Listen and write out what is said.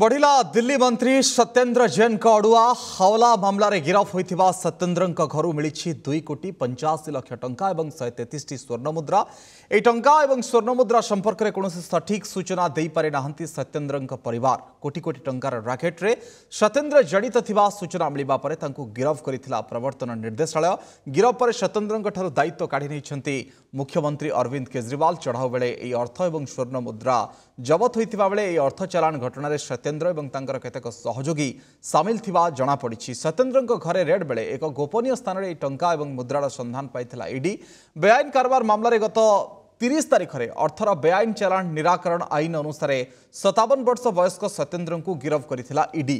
बढ़ला दिल्ली मंत्री सत्येन्द्र जैन का अड़ुआ हावला मामलें गिरफ्त हो सत्येन्द्र घर मिली दुई कोटी पंचाशी लक्ष टा और शहे तेतीस स्वर्ण मुद्रा यह टा और स्वर्ण मुद्रा संपर्क में कौन सठिक सूचना दे पारिना सत्येन्द्र परिवार कोटी कोटी टार सत्येन्द्र जड़ित थी सूचना मिलवा पर गिरफ कर प्रवर्तन निर्देशा गिरफ पर सत्येन्द्र दायित्व काढ़ी नहीं मुख्यमंत्री अरविंद केजरीवाल चढ़ाऊ बेले अर्थ और स्वर्ण मुद्रा जबत होता बेले अर्थ चलाण घटन ସତ୍ୟେନ୍ଦ୍ର ଏବଂ ତାଙ୍କର କେତେକ ସହଯୋଗୀ ସାମିଲ ଥିବା ଜଣାପଡ଼ିଛି ସତ୍ୟେନ୍ଦ୍ରଙ୍କ ଘରେ ରେଡ୍ ବେଳେ ଏକ ଗୋପନୀୟ ସ୍ଥାନରେ ଏହି ଟଙ୍କା ଏବଂ ମୁଦ୍ରାର ସନ୍ଧାନ ପାଇଥିଲା ଇଡି ବେଆଇନ କାରବାର ମାମଲାରେ ଗତ ତିରିଶ ତାରିଖରେ ଅର୍ଥର ବେଆଇନ ଚାଲାଣ ନିରାକରଣ ଆଇନ ଅନୁସାରେ ସତାବନ ବର୍ଷ ବୟସ୍କ ସତ୍ୟେନ୍ଦ୍ରଙ୍କୁ ଗିରଫ କରିଥିଲା ଇଡି